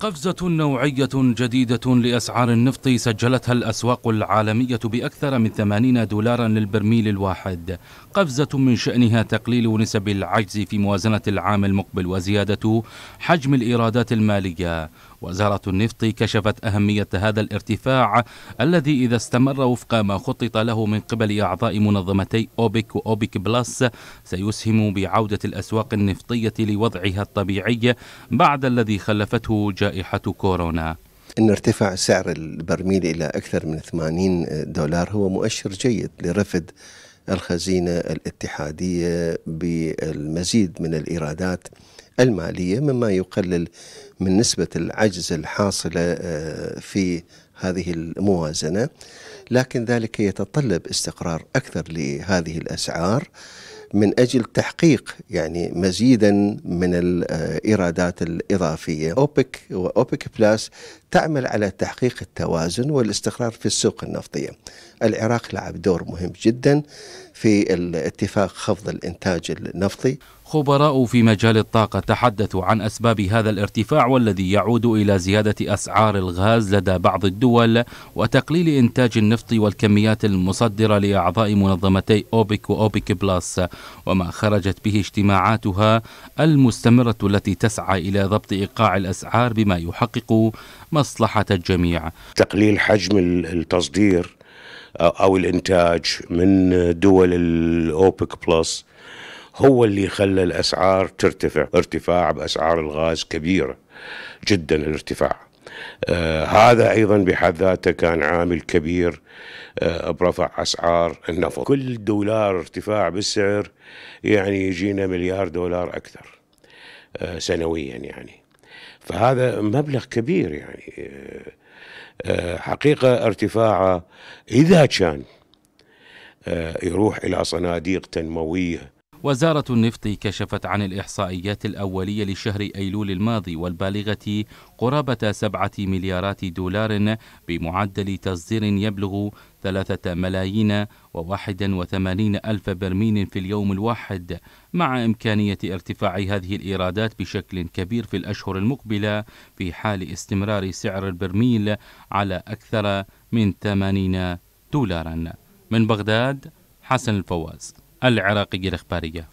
قفزة نوعية جديدة لأسعار النفط سجلتها الأسواق العالمية بأكثر من 80 دولارا للبرميل الواحد قفزة من شأنها تقليل نسب العجز في موازنة العام المقبل وزيادة حجم الإيرادات المالية وزارة النفط كشفت أهمية هذا الارتفاع الذي إذا استمر وفق ما خطط له من قبل أعضاء منظمتي أوبك وأوبك بلس سيسهم بعودة الأسواق النفطية لوضعها الطبيعي بعد الذي خلفته جديد جائحة كورونا أن ارتفاع سعر البرميل إلى أكثر من 80 دولار هو مؤشر جيد لرفض الخزينة الاتحادية بالمزيد من الإيرادات المالية مما يقلل من نسبة العجز الحاصلة آه، في هذه الموازنة لكن ذلك يتطلب استقرار أكثر لهذه الأسعار من أجل تحقيق يعني مزيدا من الإيرادات الإضافية أوبك وأوبك بلاس تعمل على تحقيق التوازن والاستقرار في السوق النفطية العراق لعب دور مهم جدا في الاتفاق خفض الإنتاج النفطي خبراء في مجال الطاقة تحدثوا عن أسباب هذا الارتفاع والذي يعود إلى زيادة أسعار الغاز لدى بعض الدول وتقليل إنتاج النفط والكميات المصدرة لأعضاء منظمتي أوبك وأوبك بلس وما خرجت به اجتماعاتها المستمرة التي تسعى إلى ضبط إيقاع الأسعار بما يحقق مصلحة الجميع تقليل حجم التصدير أو الإنتاج من دول الأوبك بلس هو اللي خلى الأسعار ترتفع ارتفاع بأسعار الغاز كبيرة جدا الارتفاع آه هذا ايضا بحد ذاته كان عامل كبير آه برفع اسعار النفط كل دولار ارتفاع بالسعر يعني يجينا مليار دولار اكثر آه سنويا يعني فهذا مبلغ كبير يعني آه، آه، حقيقة ارتفاعه إذا كان آه، يروح إلى صناديق تنموية وزارة النفط كشفت عن الإحصائيات الأولية لشهر أيلول الماضي والبالغة قرابة سبعة مليارات دولار بمعدل تصدير يبلغ ثلاثة ملايين وواحد وثمانين ألف برميل في اليوم الواحد مع إمكانية ارتفاع هذه الإيرادات بشكل كبير في الأشهر المقبلة في حال استمرار سعر البرميل على أكثر من ثمانين دولارا من بغداد حسن الفواز العراقية الإخبارية